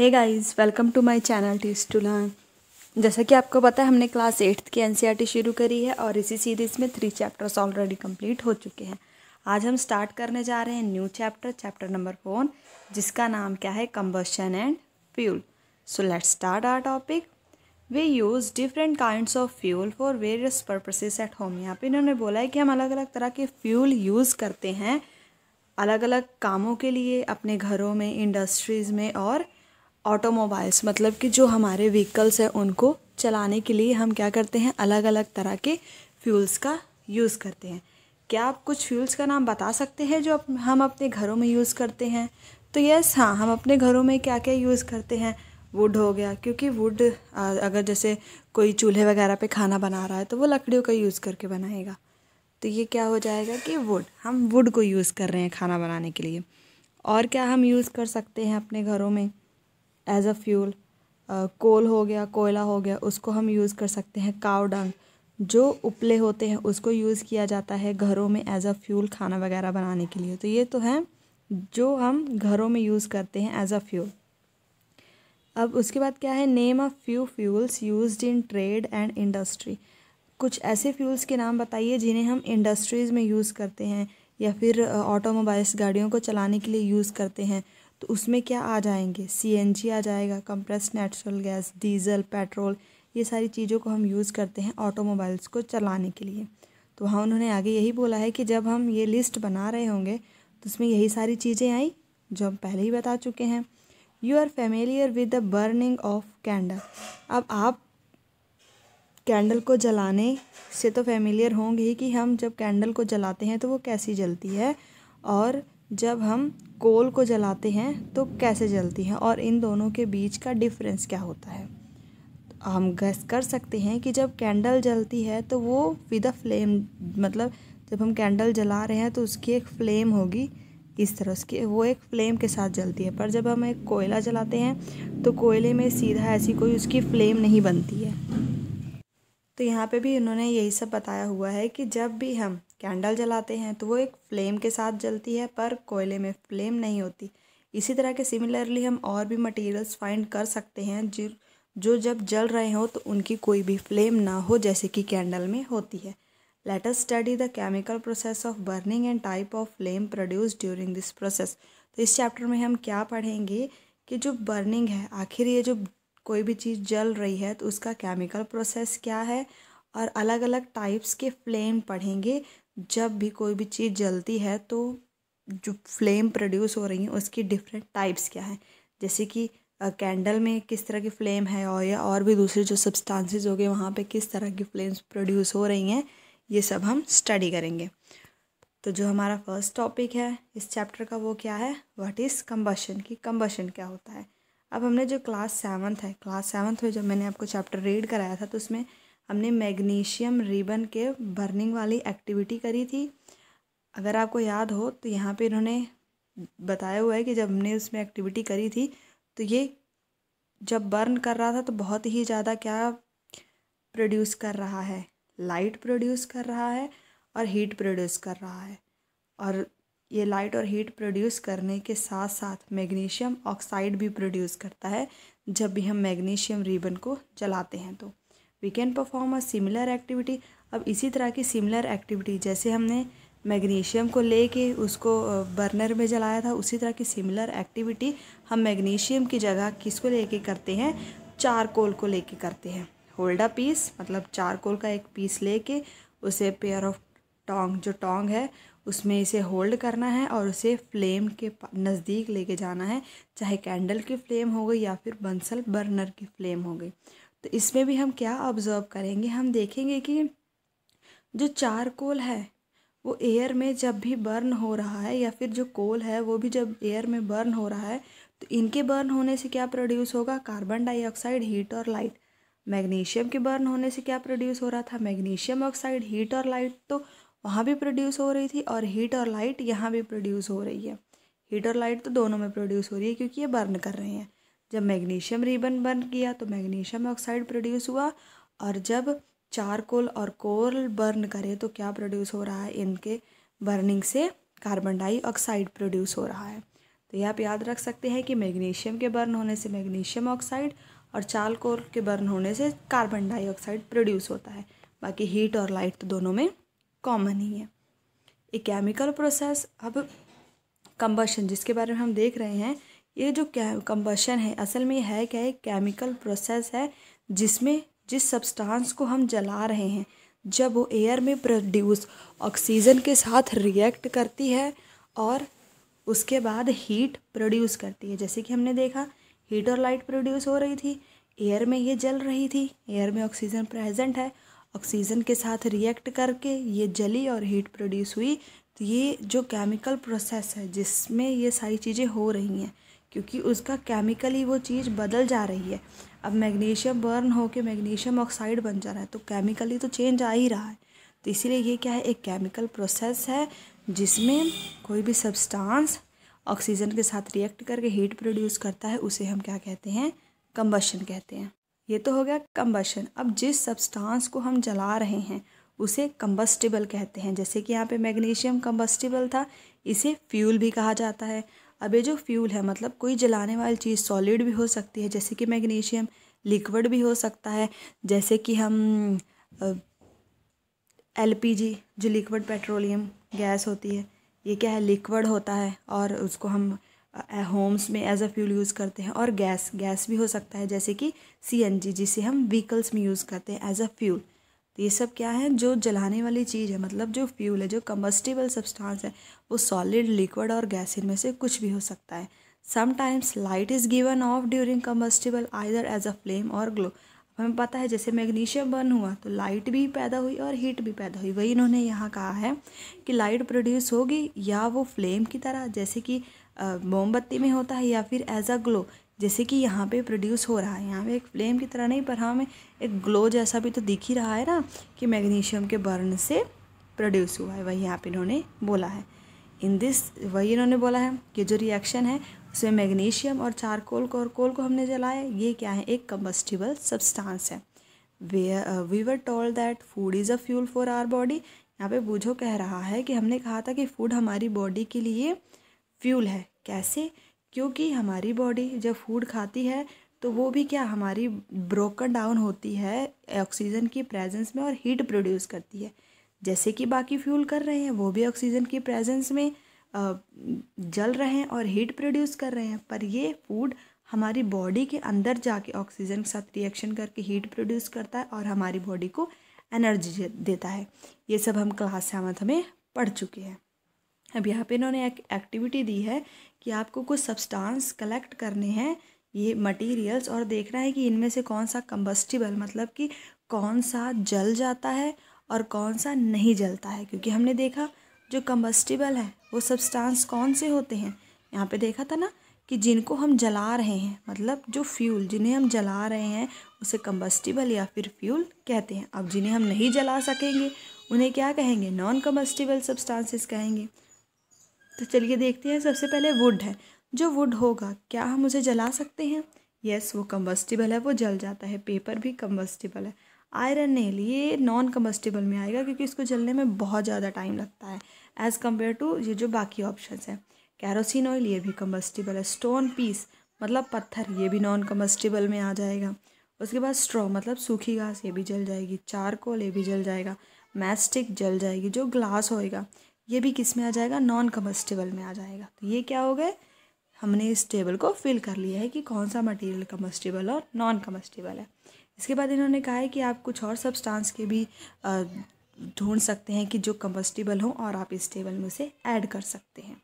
hey guys welcome to my channel टीस to learn जैसा कि आपको पता है हमने क्लास एट्थ की एनसीईआरटी e शुरू करी है और इसी सीरीज़ में थ्री चैप्टर्स ऑलरेडी कंप्लीट हो चुके हैं आज हम स्टार्ट करने जा रहे हैं new chapter chapter number four जिसका नाम क्या है combustion and fuel so let start our topic we use different kind of fuel for various purposes at home यहाँ पर इन्होंने बोला है कि हम अलग अलग तरह के फ्यूल यूज़ करते हैं अलग अलग कामों के लिए अपने घरों में इंडस्ट्रीज़ में और ऑटोमोबाइल्स मतलब कि जो हमारे व्हीकल्स हैं उनको चलाने के लिए हम क्या करते हैं अलग अलग तरह के फ्यूल्स का यूज़ करते हैं क्या आप कुछ फ्यूल्स का नाम बता सकते हैं जो हम अपने घरों में यूज़ करते हैं तो यस हाँ हम अपने घरों में क्या क्या यूज़ करते हैं वुड हो गया क्योंकि वुड अगर जैसे कोई चूल्हे वगैरह पे खाना बना रहा है तो वो लकड़ियों का यूज़ करके बनाएगा तो ये क्या हो जाएगा कि वुड हम वुड को यूज़ कर रहे हैं खाना बनाने के लिए और क्या हम यूज़ कर सकते हैं अपने घरों में एज़ अ फ्यूल कोल हो गया कोयला हो गया उसको हम यूज़ कर सकते हैं काव डंग जो उपले होते हैं उसको यूज़ किया जाता है घरों में एज अ फ्यूल खाना वगैरह बनाने के लिए तो ये तो है जो हम घरों में यूज़ करते हैं एज अ फ्यूल अब उसके बाद क्या है name of few fuels use in trade and industry कुछ ऐसे फ्यूल्स के नाम बताइए जिन्हें हम इंडस्ट्रीज़ में यूज़ करते हैं या फिर ऑटोमोबाइल्स uh, गाड़ियों को चलाने के लिए यूज़ करते हैं तो उसमें क्या आ जाएंगे सीएनजी आ जाएगा compress natural gas diesel petrol ये सारी चीज़ों को हम यूज़ करते हैं ऑटोमोबाइल्स को चलाने के लिए तो वहाँ उन्होंने आगे यही बोला है कि जब हम ये लिस्ट बना रहे होंगे तो उसमें यही सारी चीज़ें आई जो हम पहले ही बता चुके हैं you are familiar with the burning of candle अब आप कैंडल को जलाने से तो फेमिलियर होंगे ही कि हम जब कैंडल को जलाते हैं तो वो कैसी जलती है और जब हम कोल को जलाते हैं तो कैसे जलती हैं और इन दोनों के बीच का डिफरेंस क्या होता है तो हम गैस कर सकते हैं कि जब कैंडल जलती है तो वो विद अ फ्लेम मतलब जब हम कैंडल जला रहे हैं तो उसकी एक फ्लेम होगी इस तरह उसकी वो एक फ्लेम के साथ जलती है पर जब हम एक कोयला जलाते हैं तो कोयले में सीधा ऐसी कोई उसकी फ्लेम नहीं बनती है तो यहाँ पे भी इन्होंने यही सब बताया हुआ है कि जब भी हम कैंडल जलाते हैं तो वो एक फ्लेम के साथ जलती है पर कोयले में फ्लेम नहीं होती इसी तरह के सिमिलरली हम और भी मटेरियल्स फाइंड कर सकते हैं जो जो जब जल रहे हों तो उनकी कोई भी फ्लेम ना हो जैसे कि कैंडल में होती है let us study the chemical process of burning and type of flame produce during this process तो इस चैप्टर में हम क्या पढ़ेंगे कि जो बर्निंग है आखिर ये जो कोई भी चीज़ जल रही है तो उसका केमिकल प्रोसेस क्या है और अलग अलग टाइप्स के फ्लेम पढ़ेंगे जब भी कोई भी चीज़ जलती है तो जो फ्लेम प्रोड्यूस हो रही है उसकी डिफरेंट टाइप्स क्या है जैसे कि कैंडल में किस तरह की फ़्लेम है और या और भी दूसरे जो सब्सटेंसेस हो गए वहाँ पे किस तरह की फ्लेम्स प्रोड्यूस हो रही हैं ये सब हम स्टडी करेंगे तो जो हमारा फर्स्ट टॉपिक है इस चैप्टर का वो क्या है व्हाट इज़ कम्बशन की कम्बशन क्या होता है अब हमने जो क्लास सेवन्थ है क्लास सेवन्थ में जब मैंने आपको चैप्टर रीड कराया था तो उसमें हमने मैग्नीशियम रिबन के बर्निंग वाली एक्टिविटी करी थी अगर आपको याद हो तो यहाँ पे इन्होंने बताया हुआ है कि जब हमने उसमें एक्टिविटी करी थी तो ये जब बर्न कर रहा था तो बहुत ही ज़्यादा क्या प्रोड्यूस कर रहा है लाइट प्रोड्यूस कर रहा है और हीट प्रोड्यूस कर रहा है और ये लाइट और हीट प्रोड्यूस करने के साथ साथ मैग्नीशियम ऑक्साइड भी प्रोड्यूस करता है जब भी हम मैग्नीशियम रिबन को जलाते हैं तो we can perform a similar activity अब इसी तरह की सिमिलर एक्टिविटी जैसे हमने मैग्नीशियम को लेके उसको बर्नर में जलाया था उसी तरह की सिमिलर एक्टिविटी हम मैग्नीशियम की जगह किसको लेके करते हैं चारकोल को लेके करते हैं होल्ड अ पीस मतलब चारकोल का एक पीस लेके उसे पेयर ऑफ टोंग जो टोंग है उसमें इसे होल्ड करना है और उसे फ्लेम के नज़दीक लेके जाना है चाहे कैंडल की फ्लेम हो गई या फिर बंसल बर्नर की फ्लेम हो गई तो इसमें भी हम क्या ऑब्ज़र्व करेंगे हम देखेंगे कि जो चार कोल है वो एयर में जब भी बर्न हो रहा है या फिर जो कोल है वो भी जब एयर में बर्न हो रहा है तो इनके बर्न होने से क्या प्रोड्यूस होगा कार्बन डाइऑक्साइड हीट और लाइट मैग्नीशियम के बर्न होने से क्या प्रोड्यूस हो रहा था मैग्नीशियम ऑक्साइड हीट और लाइट तो वहाँ भी प्रोड्यूस हो रही थी और हीट और लाइट यहाँ भी प्रोड्यूस हो रही है हीट और लाइट तो दोनों में प्रोड्यूस हो रही है क्योंकि ये बर्न कर रहे हैं जब मैग्नीशियम रिबन बन गया तो मैग्नीशियम ऑक्साइड प्रोड्यूस हुआ और जब चारकोल और कोल बर्न करें तो क्या प्रोड्यूस हो रहा है इनके बर्निंग से कार्बन डाइऑक्साइड प्रोड्यूस हो रहा है तो ये आप याद रख सकते हैं कि मैग्नीशियम के बर्न होने से मैग्नीशियम ऑक्साइड और चारकोल के बर्न होने से कार्बन डाइऑक्साइड प्रोड्यूस होता है बाकी हीट और लाइट तो दोनों में कॉमन ही है ये केमिकल प्रोसेस अब कंबशन जिसके बारे में हम देख रहे हैं ये जो कंबशन है असल में है क्या एक केमिकल प्रोसेस है जिसमें जिस सब्सटेंस को हम जला रहे हैं जब वो एयर में प्रोड्यूस ऑक्सीजन के साथ रिएक्ट करती है और उसके बाद हीट प्रोड्यूस करती है जैसे कि हमने देखा हीट और लाइट प्रोड्यूस हो रही थी एयर में ये जल रही थी एयर में ऑक्सीजन प्रेजेंट है ऑक्सीजन के साथ रिएक्ट करके ये जली और हीट प्रोड्यूस हुई तो ये जो केमिकल प्रोसेस है जिसमें ये सारी चीज़ें हो रही हैं क्योंकि उसका केमिकली वो चीज़ बदल जा रही है अब मैग्नीशियम बर्न होकर मैग्नीशियम ऑक्साइड बन जा रहा है तो केमिकली तो चेंज आ ही रहा है तो इसीलिए ये क्या है एक केमिकल प्रोसेस है जिसमें कोई भी सब्सटेंस ऑक्सीजन के साथ रिएक्ट करके हीट प्रोड्यूस करता है उसे हम क्या कहते हैं कम्बशन कहते हैं ये तो हो गया कम्बशन अब जिस सब्सटांस को हम जला रहे हैं उसे कम्बस्टिबल कहते हैं जैसे कि यहाँ पे मैग्नीशियम कम्बस्टिबल था इसे फ्यूल भी कहा जाता है अब ये जो फ्यूल है मतलब कोई जलाने वाली चीज़ सॉलिड भी हो सकती है जैसे कि मैग्नीशियम लिक्विड भी हो सकता है जैसे कि हम एलपीजी जो लिक्विड पेट्रोलियम गैस होती है ये क्या है लिक्विड होता है और उसको हम होम्स में एज अ फ्यूल यूज़ करते हैं और गैस गैस भी हो सकता है जैसे कि सीएनजी जिसे हम व्हीकल्स में यूज़ करते हैं एज अ फ्यूल तो ये सब क्या है जो जलाने वाली चीज़ है मतलब जो फ्यूल है जो कम्बस्टिबल सब्सटेंस है वो सॉलिड लिक्विड और गैस इनमें से कुछ भी हो सकता है sometimes light is given off during combustible either as a flame or glow हमें पता है जैसे मैग्नीशियम बर्न हुआ तो लाइट भी पैदा हुई और हीट भी पैदा हुई वही इन्होंने यहाँ कहा है कि लाइट प्रोड्यूस होगी या वो फ्लेम की तरह जैसे कि मोमबत्ती में होता है या फिर एज अ ग्लो जैसे कि यहाँ पे प्रोड्यूस हो रहा है यहाँ पे एक फ्लेम की तरह नहीं पर हमें हाँ, एक ग्लो जैसा भी तो दिख ही रहा है ना कि मैग्नीशियम के बर्न से प्रोड्यूस हुआ है वही यहाँ पे इन्होंने बोला है इन दिस वही इन्होंने बोला है कि जो रिएक्शन है उसमें मैग्नीशियम और चारकोल को और कोल को हमने जलाया ये क्या है एक कम्बस्टिबल सब्सटांस है we were told that food is a fuel for our body यहाँ पे बूझो कह रहा है कि हमने कहा था कि फूड हमारी बॉडी के लिए फ्यूल है कैसे क्योंकि हमारी बॉडी जब फूड खाती है तो वो भी क्या हमारी ब्रोकन डाउन होती है ऑक्सीजन की प्रेजेंस में और हीट प्रोड्यूस करती है जैसे कि बाकी फ्यूल कर रहे हैं वो भी ऑक्सीजन की प्रेजेंस में जल रहे हैं और हीट प्रोड्यूस कर रहे हैं पर ये फूड हमारी बॉडी के अंदर जाके ऑक्सीजन के साथ रिएक्शन करके हीट प्रोड्यूस करता है और हमारी बॉडी को एनर्जी देता है ये सब हम क्लास सेवन्थ में पढ़ चुके हैं अब यहाँ पे इन्होंने एक एक्टिविटी दी है कि आपको कुछ सब्सटेंस कलेक्ट करने हैं ये मटेरियल्स और देखना है कि इनमें से कौन सा कम्बस्टिबल मतलब कि कौन सा जल जाता है और कौन सा नहीं जलता है क्योंकि हमने देखा जो कम्बस्टिबल है वो सब्सटेंस कौन से होते हैं यहाँ पे देखा था ना कि जिनको हम जला रहे हैं मतलब जो फ्यूल जिन्हें हम जला रहे हैं उसे कम्बस्टिबल या फिर फ्यूल कहते हैं अब जिन्हें हम नहीं जला सकेंगे उन्हें क्या कहेंगे नॉन कम्बस्टिबल सब्सटेंसेस कहेंगे तो चलिए देखते हैं सबसे पहले वुड है जो वुड होगा क्या हम उसे जला सकते हैं यस वो कम्बस्टिबल है वो जल जाता है पेपर भी कम्बस्टिबल है आयरन नेल ये नॉन कम्बस्टिबल में आएगा क्योंकि इसको जलने में बहुत ज़्यादा टाइम लगता है एज़ कम्पेयर टू ये जो बाकी ऑप्शंस हैं कैरोसिन ऑयल ये भी कम्बस्टिबल है स्टोन पीस मतलब पत्थर ये भी नॉन कम्बस्टिबल में आ जाएगा उसके बाद स्ट्रॉ मतलब सूखी घास ये भी जल जाएगी चारकोल ये भी जल जाएगा मैस्टिक जल जाएगी जो ग्लास होएगा ये भी किस में आ जाएगा नॉन कम्बस्टेबल में आ जाएगा तो ये क्या हो गए हमने इस टेबल को फिल कर लिया है कि कौन सा मटेरियल कम्बस्टेबल और नॉन कम्बस्टेबल है इसके बाद इन्होंने कहा है कि आप कुछ और सब्सटेंस के भी ढूंढ सकते हैं कि जो कम्बस्टेबल हों और आप इस टेबल में उसे ऐड कर सकते हैं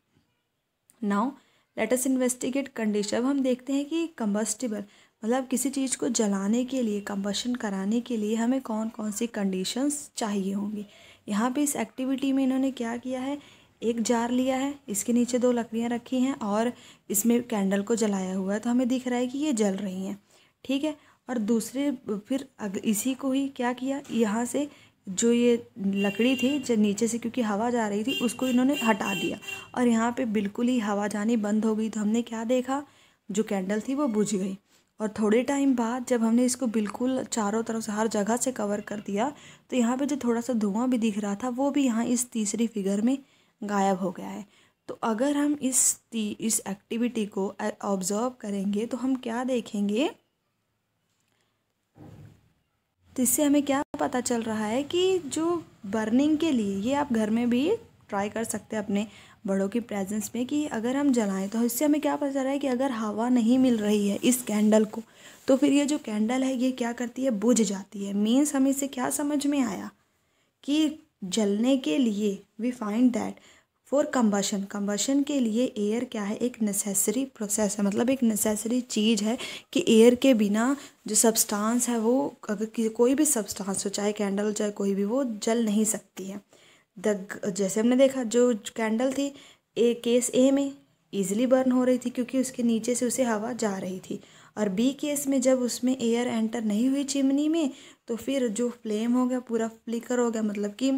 नाउ लेटस इन्वेस्टिगेट कंडीशन अब हम देखते हैं कि कम्बस्टेबल मतलब किसी चीज़ को जलाने के लिए कम्बशन कराने के लिए हमें कौन कौन सी कंडीशंस चाहिए होंगी यहाँ पे इस एक्टिविटी में इन्होंने क्या किया है एक जार लिया है इसके नीचे दो लकड़ियाँ रखी हैं और इसमें कैंडल को जलाया हुआ है तो हमें दिख रहा है कि ये जल रही हैं ठीक है और दूसरे फिर इसी को ही क्या किया यहाँ से जो ये लकड़ी थी जो नीचे से क्योंकि हवा जा रही थी उसको इन्होंने हटा दिया और यहाँ पे बिल्कुल ही हवा जानी बंद हो गई तो हमने क्या देखा जो कैंडल थी वो बुझ गई और थोड़े टाइम बाद जब हमने इसको बिल्कुल चारों तरफ से हर जगह से कवर कर दिया तो यहाँ पे जो थोड़ा सा धुआं भी दिख रहा था वो भी यहाँ इस तीसरी फिगर में गायब हो गया है तो अगर हम इस ती, इस एक्टिविटी को ऑब्ज़र्व करेंगे तो हम क्या देखेंगे तो इससे हमें क्या पता चल रहा है कि जो बर्निंग के लिए ये आप घर में भी ट्राई कर सकते हैं अपने बड़ों की प्रेजेंस में कि अगर हम जलाएं तो इससे हमें क्या पता चल रहा है कि अगर हवा नहीं मिल रही है इस कैंडल को तो फिर ये जो कैंडल है ये क्या करती है बुझ जाती है मीन्स हमें इसे क्या समझ में आया कि जलने के लिए we find that for combustion combustion के लिए एयर क्या है एक नेसेसरी प्रोसेस है मतलब एक नेसेसरी चीज़ है कि एयर के बिना जो सब्सटेंस है वो अगर कोई भी सब्सटेंस हो चाहे कैंडल हो चाहे कोई भी वो जल नहीं सकती है द जैसे हमने देखा जो कैंडल थी ए केस ए में ईजिली बर्न हो रही थी क्योंकि उसके नीचे से उसे हवा जा रही थी और बी केस में जब उसमें एयर एंटर नहीं हुई चिमनी में तो फिर जो फ्लेम हो गया पूरा फ्लिकर हो गया मतलब कि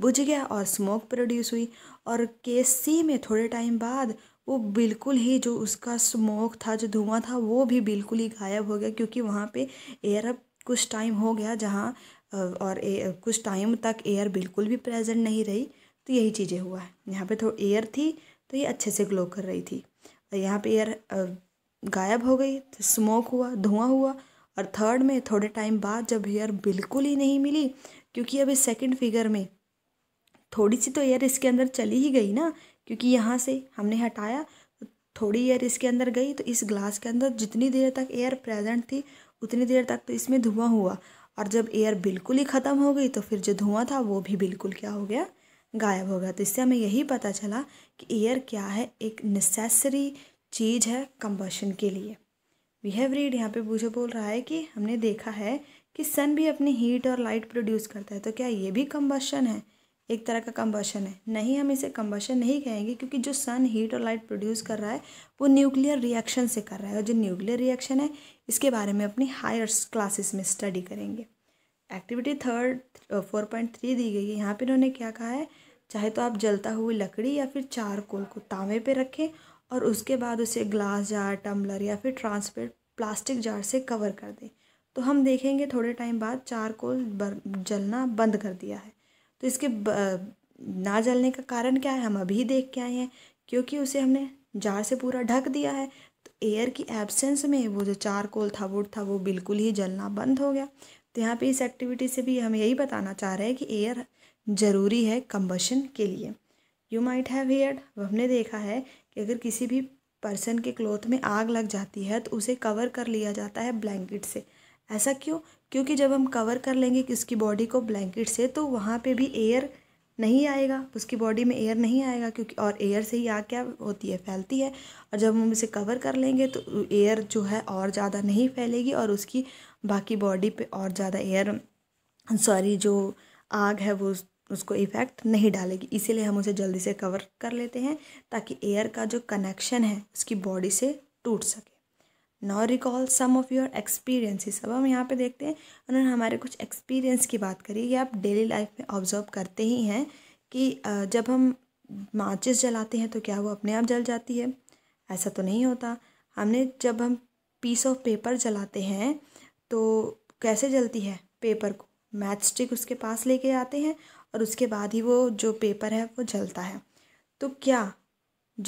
बुझ गया और स्मोक प्रोड्यूस हुई और केस सी में थोड़े टाइम बाद वो बिल्कुल ही जो उसका स्मोक था जो धुआं था वो भी बिल्कुल ही गायब हो गया क्योंकि वहाँ पे एयर अब कुछ टाइम हो गया जहाँ और ए, कुछ टाइम तक एयर बिल्कुल भी प्रेजेंट नहीं रही तो यही चीज़ें हुआ है यहाँ पे थोड़ी तो एयर थी तो ये अच्छे से ग्लो कर रही थी और यहाँ पे एयर गायब हो गई तो स्मोक हुआ धुआं हुआ और थर्ड में थोड़े टाइम बाद जब एयर बिल्कुल ही नहीं मिली क्योंकि अब इस सेकेंड फिगर में थोड़ी सी तो एयर इसके अंदर चली ही गई ना क्योंकि यहाँ से हमने हटाया तो थोड़ी एयर इसके अंदर गई तो इस ग्लास के अंदर जितनी देर तक एयर प्रेजेंट थी उतनी देर तक तो इसमें धुआं हुआ और जब एयर बिल्कुल ही ख़त्म हो गई तो फिर जो धुआं था वो भी बिल्कुल क्या हो गया गायब हो गया तो इससे हमें यही पता चला कि एयर क्या है एक नेसेसरी चीज़ है कम्बशन के लिए वी हैव रीड यहाँ पे मुझे बोल रहा है कि हमने देखा है कि सन भी अपनी हीट और लाइट प्रोड्यूस करता है तो क्या ये भी कम्बशन है एक तरह का कम्बशन है नहीं हम इसे कम्बशन नहीं कहेंगे क्योंकि जो सन हीट और लाइट प्रोड्यूस कर रहा है वो न्यूक्लियर रिएक्शन से कर रहा है और जो न्यूक्लियर रिएक्शन है इसके बारे में अपनी हायर क्लासेस में स्टडी करेंगे activity third four point three दी गई है यहाँ पर इन्होंने क्या कहा है चाहे तो आप जलता हुई लकड़ी या फिर चारकोल को तांबे पर रखें और उसके बाद उसे ग्लास जार टम्बलर या फिर ट्रांसपेरेंट प्लास्टिक जार से कवर कर दें तो हम देखेंगे थोड़े टाइम बाद चारकोल जलना बंद कर दिया है तो इसके ना जलने का कारण क्या है हम अभी देख के आए हैं क्योंकि उसे हमने जार से पूरा ढक दिया है तो एयर की एब्सेंस में वो जो चारकोल था वुड था वो बिल्कुल ही जलना बंद हो गया तो यहाँ पे इस एक्टिविटी से भी हम यही बताना चाह रहे हैं कि एयर ज़रूरी है कम्बशन के लिए यू माइट हैव हेयर हमने देखा है कि अगर किसी भी पर्सन के क्लोथ में आग लग जाती है तो उसे कवर कर लिया जाता है ब्लैंकेट से ऐसा क्यों क्योंकि जब हम कवर कर लेंगे किसकी बॉडी को ब्लैंकेट से तो वहाँ पे भी एयर नहीं आएगा उसकी बॉडी में एयर नहीं आएगा क्योंकि और एयर से ही आग क्या होती है फैलती है और जब हम इसे कवर कर लेंगे तो एयर जो है और ज़्यादा नहीं फैलेगी और उसकी बाकी बॉडी पे और ज़्यादा एयर सॉरी जो आग है वो उसको इफ़ेक्ट नहीं डालेगी इसीलिए हम उसे जल्दी से कवर कर लेते हैं ताकि एयर का जो कनेक्शन है उसकी बॉडी से टूट सके now recall some of your experiences अब हम यहाँ पे देखते हैं उन्होंने हमारे कुछ एक्सपीरियंस की बात करी ये आप डेली लाइफ में ऑब्जर्व करते ही हैं कि जब हम माचिस जलाते हैं तो क्या वो अपने आप जल जाती है ऐसा तो नहीं होता हमने जब हम पीस ऑफ पेपर जलाते हैं तो कैसे जलती है पेपर को मैच स्टिक उसके पास लेके आते हैं और उसके बाद ही वो जो पेपर है वो जलता है तो क्या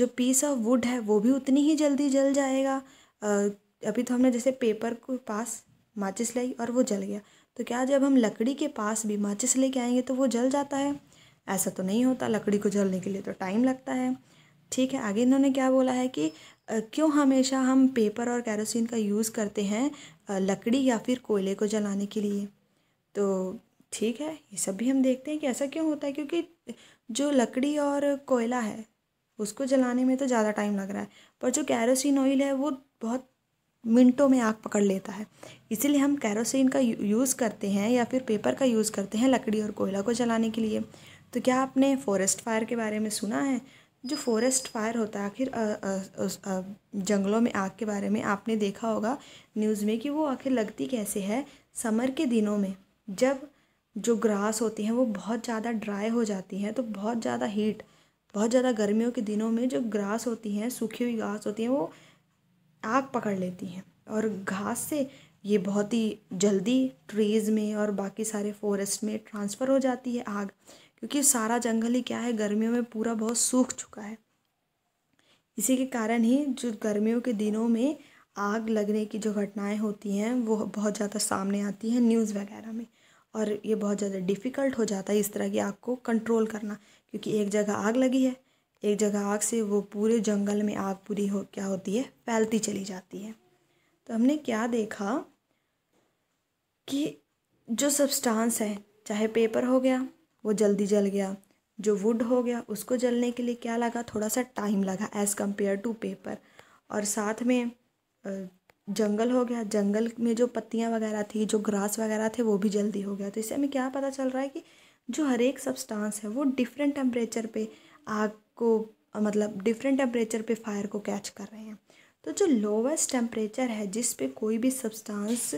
जो पीस ऑफ वुड है वो भी उतनी ही जल्दी जल जाएगा अभी तो हमने जैसे पेपर को पास माचिस लाई और वो जल गया तो क्या जब हम लकड़ी के पास भी माचिस लेके आएंगे तो वो जल जाता है ऐसा तो नहीं होता लकड़ी को जलने के लिए तो टाइम लगता है ठीक है आगे इन्होंने क्या बोला है कि क्यों हमेशा हम पेपर और कैरोसिन का यूज़ करते हैं लकड़ी या फिर कोयले को जलाने के लिए तो ठीक है ये सब भी हम देखते हैं कि ऐसा क्यों होता है क्योंकि जो लकड़ी और कोयला है उसको जलाने में तो ज़्यादा टाइम लग रहा है पर जो कैरोसिन ऑयल है वो बहुत मिनटों में आग पकड़ लेता है इसीलिए हम कैरोसिन का यूज़ करते हैं या फिर पेपर का यूज़ करते हैं लकड़ी और कोयला को जलाने के लिए तो क्या आपने फॉरेस्ट फायर के बारे में सुना है जो फॉरेस्ट फायर होता है आखिर जंगलों में आग के बारे में आपने देखा होगा न्यूज़ में कि वो आखिर लगती कैसे है समर के दिनों में जब जो ग्रास होती हैं वो बहुत ज़्यादा ड्राई हो जाती हैं तो बहुत ज़्यादा हीट बहुत ज़्यादा गर्मियों के दिनों में जो ग्रास होती हैं सूखी हुई घास होती है वो आग पकड़ लेती हैं और घास से ये बहुत ही जल्दी ट्रीज़ में और बाकी सारे फॉरेस्ट में ट्रांसफ़र हो जाती है आग क्योंकि सारा जंगल ही क्या है गर्मियों में पूरा बहुत सूख चुका है इसी के कारण ही जो गर्मियों के दिनों में आग लगने की जो घटनाएं होती हैं वो बहुत ज़्यादा सामने आती हैं न्यूज़ वगैरह में और ये बहुत ज़्यादा डिफ़िकल्ट हो जाता है इस तरह की आग को कंट्रोल करना क्योंकि एक जगह आग लगी है एक जगह आग से वो पूरे जंगल में आग पूरी हो क्या होती है फैलती चली जाती है तो हमने क्या देखा कि जो सब्सटेंस है चाहे पेपर हो गया वो जल्दी जल गया जो वुड हो गया उसको जलने के लिए क्या लगा थोड़ा सा टाइम लगा एज़ कम्पेयर टू पेपर और साथ में जंगल हो गया जंगल में जो पत्तियाँ वगैरह थी जो ग्रास वगैरह थे वो भी जल्दी हो गया तो इससे हमें क्या पता चल रहा है कि जो हर एक सब्सटेंस है वो डिफरेंट टेम्परेचर पे आग मतलब को मतलब डिफरेंट टेम्परेचर पे फायर को कैच कर रहे हैं तो जो लोवेस्ट टेम्परेचर है जिस पे कोई भी सब्सटेंस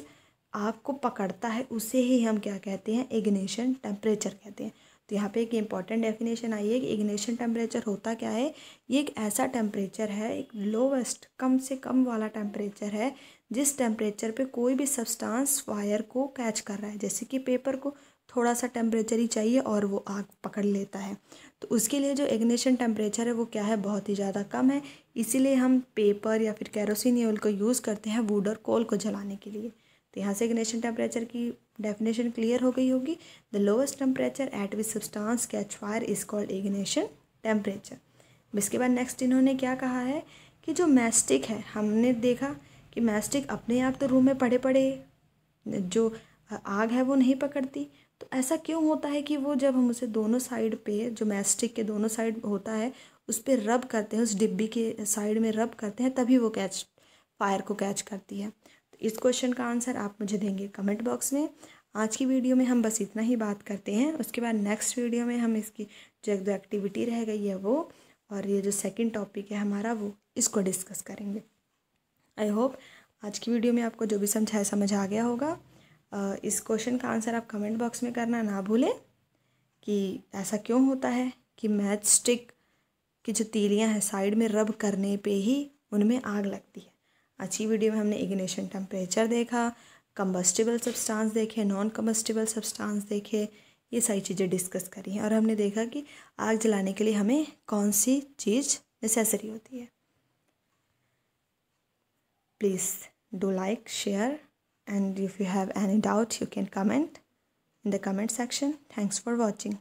आग को पकड़ता है उसे ही हम क्या कहते हैं इग्निशन टेम्परेचर कहते हैं तो यहाँ पे एक इम्पॉर्टेंट डेफिनेशन आई है कि इग्निशन टेम्परेचर होता क्या है ये एक ऐसा टेम्परेचर है एक लोवेस्ट कम से कम वाला टेम्परेचर है जिस टेम्परेचर पे कोई भी सब्सटेंस फायर को कैच कर रहा है जैसे कि पेपर को थोड़ा सा टेम्परेचर ही चाहिए और वो आग पकड़ लेता है तो उसके लिए जो इग्निशन टेम्परेचर है वो क्या है बहुत ही ज़्यादा कम है इसीलिए हम पेपर या फिर कैरोसिन ऑयल को यूज़ करते हैं वुड और कोल को जलाने के लिए तो यहाँ से इग्निशन टेम्परेचर की डेफिनेशन क्लियर हो गई होगी the lowest temperature at which substance catch fire is called ignition temperature इसके बाद नेक्स्ट इन्होंने क्या कहा है कि जो मैस्टिक है हमने देखा कि मैस्टिक अपने आप तो रूम में पड़े पड़े जो आग है वो नहीं पकड़ती तो ऐसा क्यों होता है कि वो जब हम उसे दोनों साइड पे जो मैस्टिक के दोनों साइड होता है उस पर रब करते हैं उस डिब्बी के साइड में रब करते हैं तभी वो कैच फायर को कैच करती है तो इस क्वेश्चन का आंसर आप मुझे देंगे कमेंट बॉक्स में आज की वीडियो में हम बस इतना ही बात करते हैं उसके बाद नेक्स्ट वीडियो में हम इसकी जो एक दो एक्टिविटी रह गई है वो और ये जो सेकंड टॉपिक है हमारा वो इसको डिस्कस करेंगे आई होप आज की वीडियो में आपको जो भी समझाया समझ आ गया होगा इस क्वेश्चन का आंसर आप कमेंट बॉक्स में करना ना भूलें कि ऐसा क्यों होता है कि मैच स्टिक की जो तीलियां हैं साइड में रब करने पे ही उनमें आग लगती है अच्छी वीडियो में हमने इग्निशन टेम्परेचर देखा कम्बस्टिबल सब्सटेंस देखे नॉन कम्बस्टिबल सब्सटेंस देखे ये सारी चीज़ें डिस्कस करी हैं और हमने देखा कि आग जलाने के लिए हमें कौन सी चीज़ नेसेसरी होती है please do like share and if you have any doubt you can comment in the comment section thanks for watching